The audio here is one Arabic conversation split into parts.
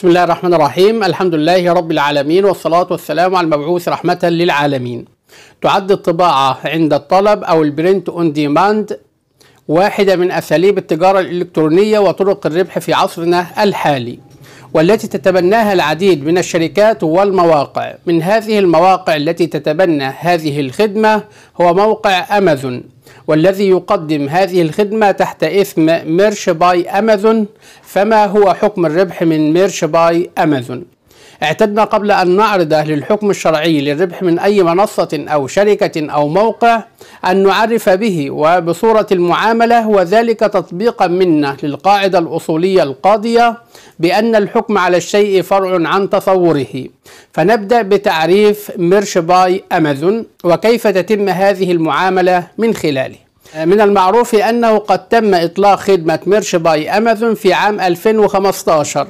بسم الله الرحمن الرحيم الحمد لله رب العالمين والصلاة والسلام على المبعوث رحمة للعالمين تعد الطباعة عند الطلب أو البرنت اون ديماند واحدة من أساليب التجارة الإلكترونية وطرق الربح في عصرنا الحالي والتي تتبناها العديد من الشركات والمواقع من هذه المواقع التي تتبنى هذه الخدمة هو موقع أمازون والذي يقدم هذه الخدمة تحت اسم ميرش باي أمازون فما هو حكم الربح من ميرش باي أمازون اعتدنا قبل أن نعرض للحكم الشرعي للربح من أي منصة أو شركة أو موقع أن نعرف به وبصورة المعاملة وذلك تطبيقا منا للقاعدة الأصولية القاضية بأن الحكم على الشيء فرع عن تصوره فنبدأ بتعريف ميرش باي أمازون وكيف تتم هذه المعاملة من خلاله من المعروف أنه قد تم إطلاق خدمة ميرش باي أمازون في عام 2015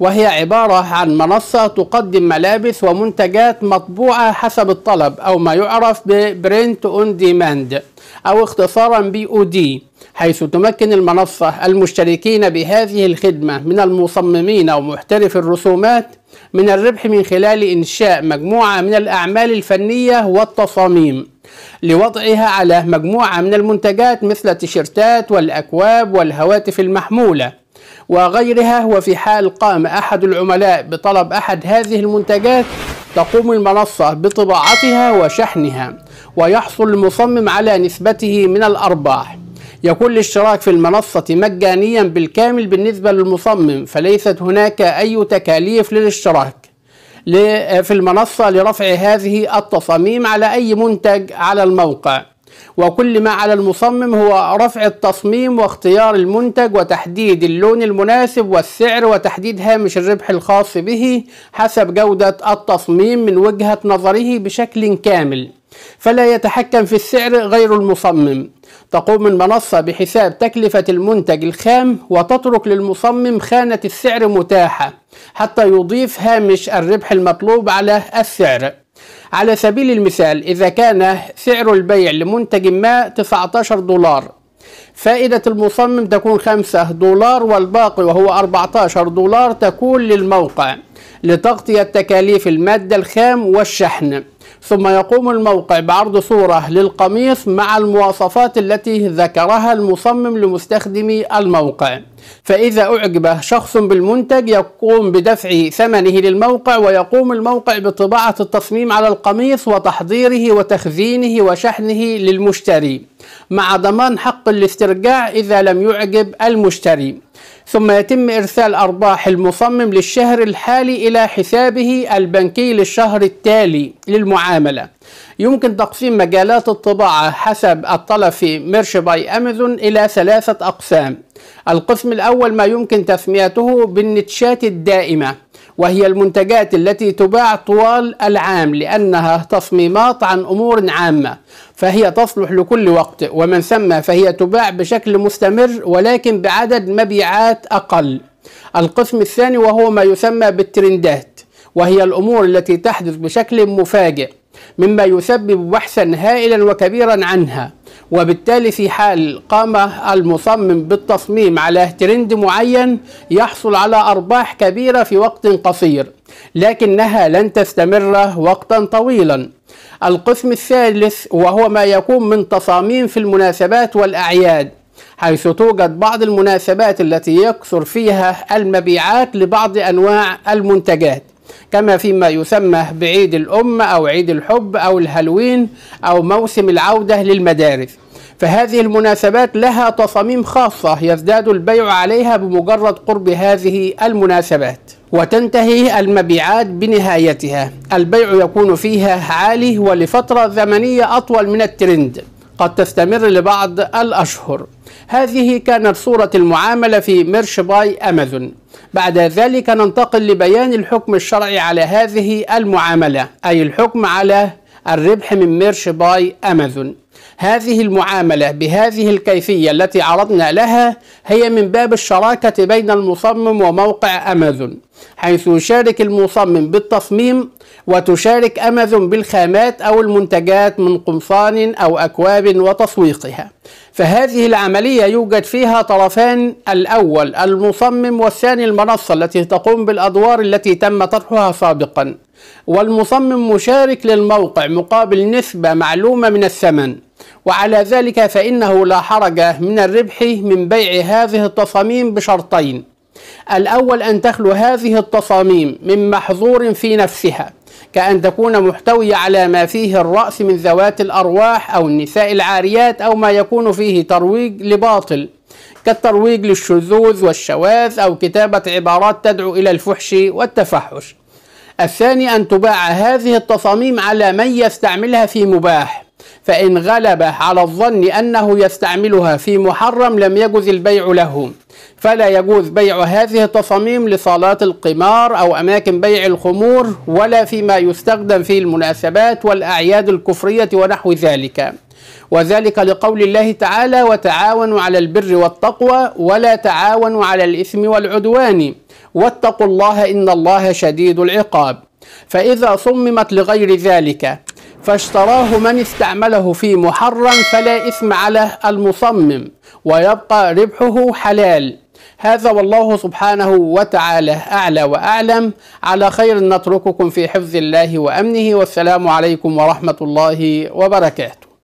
وهي عبارة عن منصة تقدم ملابس ومنتجات مطبوعة حسب الطلب أو ما يعرف ببرنت اون ديماند أو اختصارا بي او دي حيث تمكن المنصة المشتركين بهذه الخدمة من المصممين محترف الرسومات من الربح من خلال إنشاء مجموعة من الأعمال الفنية والتصاميم لوضعها على مجموعة من المنتجات مثل التيشيرتات والأكواب والهواتف المحمولة وغيرها وفي حال قام أحد العملاء بطلب أحد هذه المنتجات تقوم المنصة بطباعتها وشحنها ويحصل المصمم على نسبته من الأرباح يكون الاشتراك في المنصة مجانيا بالكامل بالنسبة للمصمم فليست هناك أي تكاليف للاشتراك في المنصة لرفع هذه التصاميم على أي منتج على الموقع وكل ما على المصمم هو رفع التصميم واختيار المنتج وتحديد اللون المناسب والسعر وتحديد هامش الربح الخاص به حسب جودة التصميم من وجهة نظره بشكل كامل فلا يتحكم في السعر غير المصمم تقوم المنصة بحساب تكلفة المنتج الخام وتترك للمصمم خانة السعر متاحة حتى يضيف هامش الربح المطلوب على السعر على سبيل المثال إذا كان سعر البيع لمنتج ما 19 دولار فائدة المصمم تكون 5 دولار والباقي وهو 14 دولار تكون للموقع لتغطية تكاليف المادة الخام والشحن ثم يقوم الموقع بعرض صورة للقميص مع المواصفات التي ذكرها المصمم لمستخدمي الموقع فإذا أعجب شخص بالمنتج يقوم بدفع ثمنه للموقع ويقوم الموقع بطباعة التصميم على القميص وتحضيره وتخزينه وشحنه للمشتري مع ضمان حق الاسترجاع إذا لم يعجب المشتري ثم يتم إرسال أرباح المصمم للشهر الحالي إلى حسابه البنكي للشهر التالي للمعاملة يمكن تقسيم مجالات الطباعة حسب الطلب في ميرش باي أمازون إلى ثلاثة أقسام القسم الأول ما يمكن تسميته بالنتشات الدائمة وهي المنتجات التي تباع طوال العام لأنها تصميمات عن أمور عامة فهي تصلح لكل وقت ومن ثم فهي تباع بشكل مستمر ولكن بعدد مبيعات أقل القسم الثاني وهو ما يسمى بالترندات وهي الأمور التي تحدث بشكل مفاجئ مما يسبب بحثا هائلا وكبيرا عنها وبالتالي في حال قام المصمم بالتصميم على ترند معين يحصل على أرباح كبيرة في وقت قصير لكنها لن تستمر وقتا طويلا القسم الثالث وهو ما يكون من تصاميم في المناسبات والأعياد حيث توجد بعض المناسبات التي يكثر فيها المبيعات لبعض أنواع المنتجات كما فيما يسمى بعيد الأم أو عيد الحب أو الهالوين أو موسم العودة للمدارس فهذه المناسبات لها تصاميم خاصة يزداد البيع عليها بمجرد قرب هذه المناسبات وتنتهي المبيعات بنهايتها البيع يكون فيها عالي ولفترة زمنية أطول من الترند قد تستمر لبعض الأشهر هذه كانت صورة المعاملة في ميرش باي أمازون بعد ذلك ننتقل لبيان الحكم الشرعي على هذه المعاملة أي الحكم على الربح من ميرش باي أمازون هذه المعاملة بهذه الكيفية التي عرضنا لها هي من باب الشراكة بين المصمم وموقع أمازون حيث يشارك المصمم بالتصميم وتشارك أمازون بالخامات أو المنتجات من قمصان أو أكواب وتسويقها فهذه العملية يوجد فيها طرفان الأول المصمم والثاني المنصة التي تقوم بالأدوار التي تم طرحها سابقا والمصمم مشارك للموقع مقابل نسبة معلومة من الثمن وعلى ذلك فإنه لا حرج من الربح من بيع هذه التصاميم بشرطين الأول أن تخلو هذه التصاميم من محظور في نفسها كأن تكون محتوية على ما فيه الرأس من ذوات الأرواح أو النساء العاريات أو ما يكون فيه ترويج لباطل كالترويج للشذوذ والشواذ أو كتابة عبارات تدعو إلى الفحش والتفحش الثاني أن تباع هذه التصاميم على من يستعملها في مباح فإن غلب على الظن أنه يستعملها في محرم لم يجوز البيع له فلا يجوز بيع هذه التصاميم لصالات القمار أو أماكن بيع الخمور ولا فيما يستخدم في المناسبات والأعياد الكفرية ونحو ذلك وذلك لقول الله تعالى وتعاونوا على البر والتقوى ولا تعاونوا على الإثم والعدوان واتقوا الله إن الله شديد العقاب فإذا صممت لغير ذلك فاشتراه من استعمله في محرم فلا إثم على المصمم ويبقى ربحه حلال هذا والله سبحانه وتعالى أعلى وأعلم على خير نترككم في حفظ الله وأمنه والسلام عليكم ورحمة الله وبركاته